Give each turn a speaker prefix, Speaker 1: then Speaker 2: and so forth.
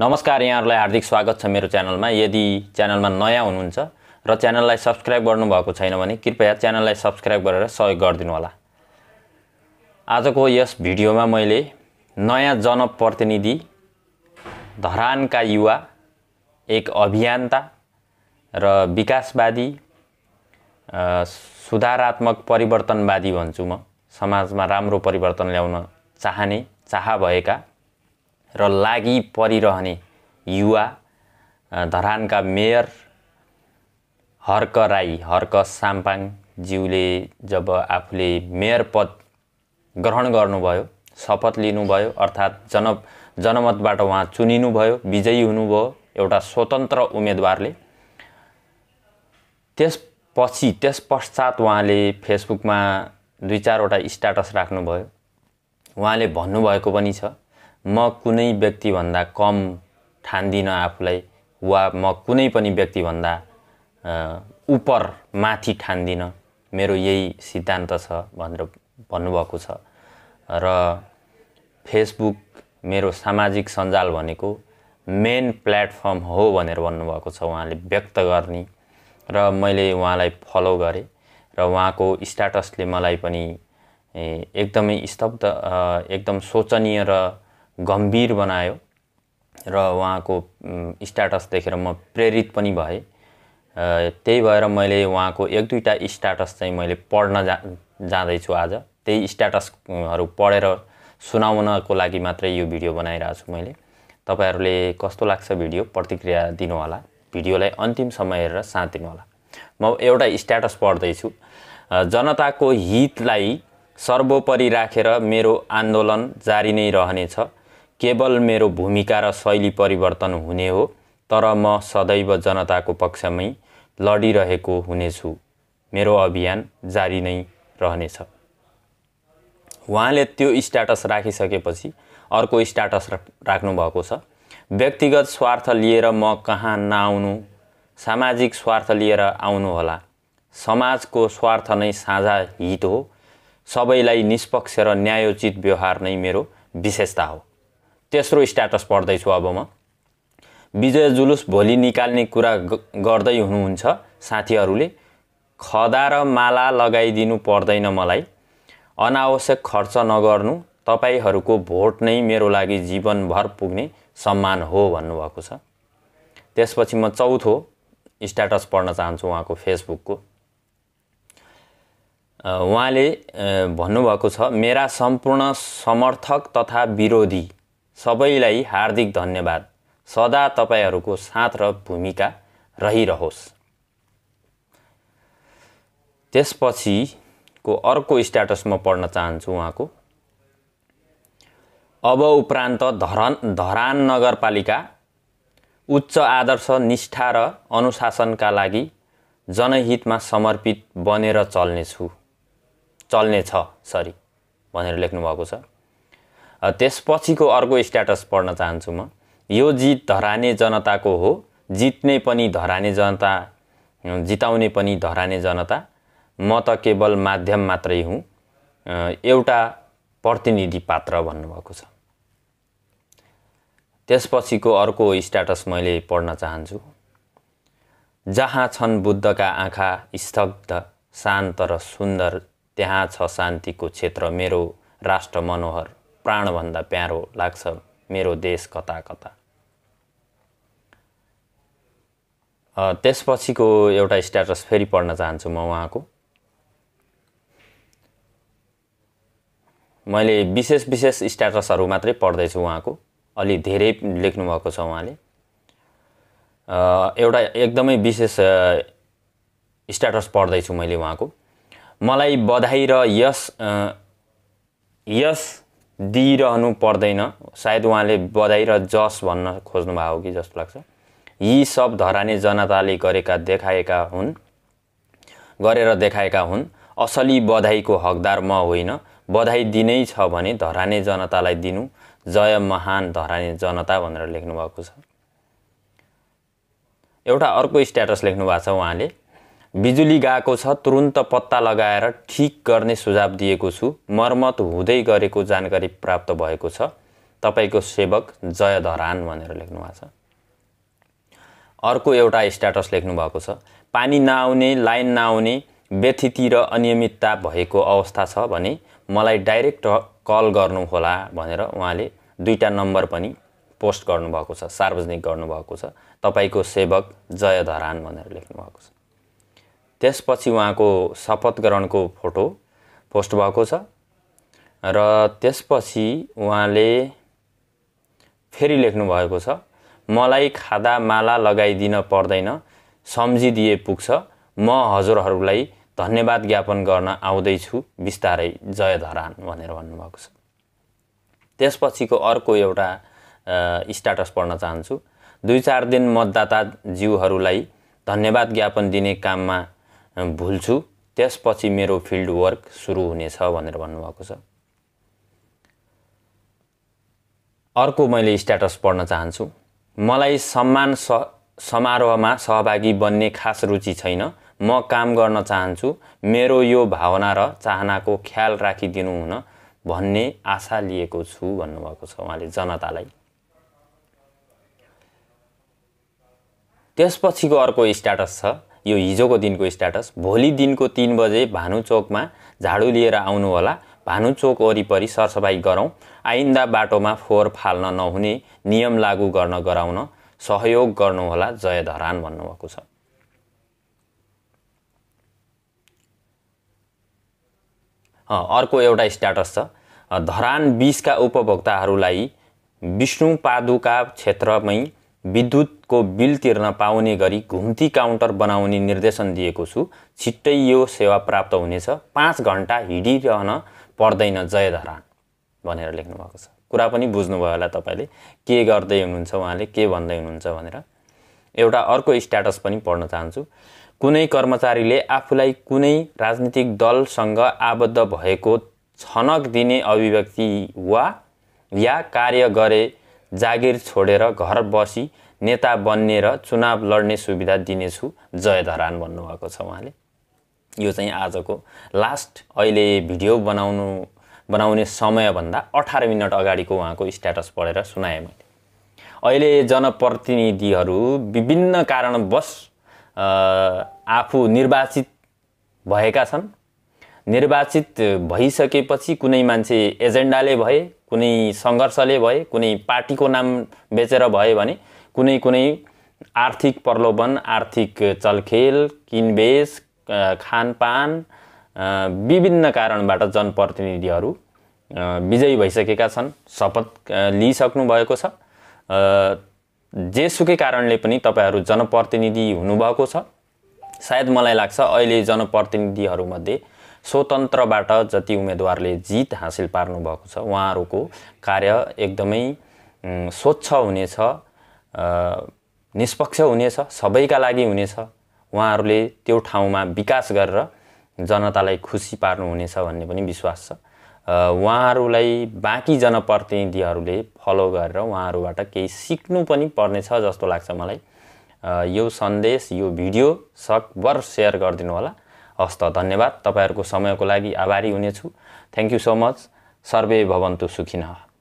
Speaker 1: नमस्कार यहाँहरूलाई हार्दिक स्वागत छ मेरो च्यानलमा यदि च्यानलमा नयाँ हुनुहुन्छ र च्यानललाई सब्सक्राइब गर्नुभएको छैन भने कृपया च्यानललाई सब्सक्राइब गरेर सहयोग गरिदिनु होला आजको यस भिडियोमा मैले नयाँ जनप्रतिनिधि धरानका युवा एक अभियन्ता र विकासवादी सुधारात्मक परिवर्तनवादी भन्छु म समाजमा राम्रो परिवर्तन ल्याउन चाहने चाह भएका र लागि परिरहने युवा धरानका मेयर हर्क राई हर्क ज्यूले जब आफूले मेयर पद ग्रहण गर्नुभयो शपथ लिनुभयो अर्थात् जन जनमतबाट उहाँ चुनिनुभयो विजयी हुनुभयो एउटा स्वतन्त्र उम्मेदवारले त्यसपछि त्यस पश्चात उहाँले फेसबुकमा दुई चारवटा स्ट्याटस राख्नुभयो उहाँले भन्नुभएको पनि छ म कुनै व्यक्तिभन्दा कम ठान्दिनँ आफूलाई वा म कुनै पनि व्यक्तिभन्दा उपर माथि ठान्दिनँ मेरो यही सिद्धान्त छ भनेर भन्नुभएको छ र फेसबुक मेरो सामाजिक सञ्जाल भनेको मेन प्लेटफर्म हो भनेर भन्नुभएको छ उहाँले व्यक्त गर्ने र मैले उहाँलाई फलो गरेँ र उहाँको स्ट्याटसले मलाई पनि एकदमै स्तब्ध एकदम शोचनीय र गम्भीर बनायो र उहाँको स्ट्याटस देखेर म प्रेरित पनि भएँ त्यही भएर मैले उहाँको एक दुईवटा स्ट्याटस चाहिँ मैले पढ्न जा जाँदैछु आज त्यही स्ट्याटसहरू पढेर सुनाउनको लागि मात्रै यो भिडियो बनाइरहेको छु मैले तपाईँहरूले कस्तो लाग्छ भिडियो प्रतिक्रिया दिनुहोला भिडियोलाई अन्तिम समय हेरेर साथ दिनुहोला म एउटा स्ट्याटस पढ्दैछु जनताको हितलाई सर्वोपरि राखेर मेरो आन्दोलन जारी नै रहनेछ केवल मेरो भूमिका र शैली परिवर्तन हुने हो तर म सदैव जनताको पक्षमै लडिरहेको हुनेछु मेरो अभियान जारी नै रहनेछ उहाँले त्यो स्ट्याटस राखिसकेपछि अर्को स्ट्याटस राख्नुभएको छ व्यक्तिगत स्वार्थ लिएर म कहाँ नआउनु सामाजिक स्वार्थ लिएर आउनुहोला समाजको स्वार्थ नै साझा हित हो सबैलाई निष्पक्ष र न्यायोचित व्यवहार नै मेरो विशेषता हो तेस्रो स्ट्याटस पढ्दैछु अब म विजय जुलुस भोलि निकाल्ने कुरा गर्दै हुनुहुन्छ साथीहरूले खदा र माला लगाइदिनु पर्दैन मलाई अनावश्यक खर्च नगर्नु तपाईँहरूको भोट नै मेरो लागि जीवनभर पुग्ने सम्मान हो भन्नुभएको छ त्यसपछि म चौथो स्ट्याटस पढ्न चाहन्छु उहाँको फेसबुकको उहाँले भन्नुभएको छ मेरा सम्पूर्ण समर्थक तथा विरोधी सबैलाई हार्दिक धन्यवाद सदा तपाईँहरूको साथ र भूमिका रहिरहोस् त्यसपछिको अर्को स्ट्याटस म पढ्न चाहन्छु उहाँको अब उपरान्त धरान धरान नगरपालिका उच्च आदर्श निष्ठा र अनुशासनका लागि जनहितमा समर्पित बनेर चल्नेछु छ सरी भनेर लेख्नुभएको छ त्यसपछिको अर्को स्ट्याटस पढ्न चाहन्छु म यो जित धराने जनताको हो जित्ने पनि धराने जनता जिताउने पनि धराने जनता म त केवल माध्यम मात्रै हुँ एउटा प्रतिनिधि पात्र भन्नुभएको छ त्यसपछिको अर्को स्ट्याटस मैले पढ्न चाहन्छु जहाँ छन् बुद्धका आँखा स्तब्ध शान्त र सुन्दर त्यहाँ छ शान्तिको क्षेत्र मेरो राष्ट्र मनोहर प्राणभन्दा प्यारो लाग्छ मेरो देश कता कता त्यसपछिको एउटा स्ट्याटस फेरि पढ्न चाहन्छु म उहाँको मैले विशेष विशेष स्ट्याटसहरू मात्रै पढ्दैछु उहाँको अलि धेरै लेख्नुभएको छ उहाँले एउटा एकदमै विशेष स्ट्याटस पढ्दैछु मैले उहाँको मलाई बधाई र यस यस दिइरहनु पर्दैन सायद उहाँले बधाई र जस भन्न खोज्नुभएको हो कि जस्तो लाग्छ यी सब धराने जनताले गरेका देखाएका हुन् गरेर देखाएका हुन् असली बधाईको हकदार म होइन बधाई दिनै छ भने धराने जनतालाई दिनु जय महान धराने जनता भनेर लेख्नुभएको छ एउटा अर्को स्ट्याटस लेख्नु भएको छ उहाँले बिजुली गएको छ तुरुन्त पत्ता लगाएर ठिक गर्ने सुझाव दिएको छु मर्मत हुँदै गरेको जानकारी प्राप्त भएको छ तपाईँको सेवक जय धरान भनेर लेख्नु भएको छ अर्को एउटा स्ट्याटस भएको छ पानी नआउने लाइन नआउने व्यथिति र अनियमितता भएको अवस्था छ भने मलाई डाइरेक्ट कल गर्नुहोला भनेर उहाँले दुईवटा नम्बर पनि पोस्ट गर्नुभएको छ सार्वजनिक गर्नुभएको छ तपाईँको सेवक जय धरान भनेर लेख्नुभएको छ त्यसपछि उहाँको शपथ ग्रहणको फोटो पोस्ट भएको छ र त्यसपछि उहाँले फेरि लेख्नुभएको छ मलाई खादा माला लगाइदिन पर्दैन सम्झिदिए पुग्छ म हजुरहरूलाई धन्यवाद ज्ञापन गर्न आउँदैछु बिस्तारै जय धरान भनेर भन्नुभएको छ त्यसपछिको अर्को एउटा स्ट्याटस पढ्न चाहन्छु दुई चार दिन मतदाता धन्यवाद ज्ञापन दिने काममा भुल्छु त्यसपछि मेरो फिल्ड वर्क सुरु हुनेछ भनेर भन्नुभएको छ अर्को मैले स्ट्याटस पढ्न चाहन्छु मलाई सम्मान स समारोहमा सहभागी बन्ने खास रुचि छैन म काम गर्न चाहन्छु मेरो यो भावना र चाहनाको ख्याल राखिदिनु हुन भन्ने आशा लिएको छु भन्नुभएको छ उहाँले जनतालाई त्यसपछिको अर्को स्ट्याटस छ यो हिजोको दिनको स्ट्याटस भोलि दिनको तिन बजे भानुचोकमा झाडु लिएर आउनुहोला भानु चोक वरिपरि सरसफाइ गरौँ आइन्दा बाटोमा फोहोर फाल्न नहुने नियम लागू गर्न गराउन सहयोग गर्नुहोला जय धरान भन्नुभएको छ अर्को एउटा स्ट्याटस छ धरान बिसका उपभोक्ताहरूलाई विष्णुपादुका क्षेत्रमै विद्युतको बिल तिर्न पाउने गरी घुम्ती काउन्टर बनाउने निर्देशन दिएको छु छिट्टै यो सेवा प्राप्त हुनेछ पाँच घन्टा हिँडिरहन पर्दैन जयधरान भनेर लेख्नुभएको छ कुरा पनि बुझ्नुभयो होला तपाईँले के गर्दै हुनुहुन्छ उहाँले के भन्दै हुनुहुन्छ भनेर एउटा अर्को स्ट्याटस पनि पढ्न चाहन्छु कुनै कर्मचारीले आफूलाई कुनै राजनीतिक दलसँग आबद्ध भएको छनक दिने अभिव्यक्ति वा या कार्य गरे जागिर छोडेर घर बसी नेता बन्ने र चुनाव लड्ने सुविधा दिनेछु जय धरान भन्नुभएको छ उहाँले यो चाहिँ आजको लास्ट अहिले भिडियो बनाउनु बनाउने समयभन्दा अठार मिनट अगाडिको उहाँको स्ट्याटस पढेर सुनाएँ मैले अहिले जनप्रतिनिधिहरू विभिन्न कारणवश आफू निर्वाचित भएका छन् निर्वाचित भइसकेपछि कुनै मान्छे एजेन्डाले भए कुनै सङ्घर्षले भए कुनै पार्टीको नाम बेचेर भए भने कुनै कुनै आर्थिक प्रलोभन आर्थिक चलखेल किनबेच खानपान विभिन्न कारणबाट जनप्रतिनिधिहरू विजयी भइसकेका छन् शपथ भएको छ जेसुकै कारणले पनि तपाईँहरू जनप्रतिनिधि हुनुभएको छ सायद मलाई लाग्छ अहिले जनप्रतिनिधिहरूमध्ये स्वतन्त्रबाट जति उम्मेदवारले जित हासिल पार्नुभएको छ उहाँहरूको कार्य एकदमै स्वच्छ हुनेछ निष्पक्ष हुनेछ सबैका लागि हुनेछ उहाँहरूले त्यो ठाउँमा विकास गरेर जनतालाई खुसी पार्नुहुनेछ भन्ने पनि विश्वास छ उहाँहरूलाई बाँकी जनप्रतिनिधिहरूले फलो गरेर उहाँहरूबाट केही सिक्नु पनि पर्नेछ जस्तो लाग्छ मलाई यो सन्देश यो भिडियो सकभर सेयर गरिदिनु होला हस्त धन्यवाद तपाईँहरूको समयको लागि आभारी हुनेछु थ्याङ्क यू सो मच सर्वे भवन्तु सुखिनः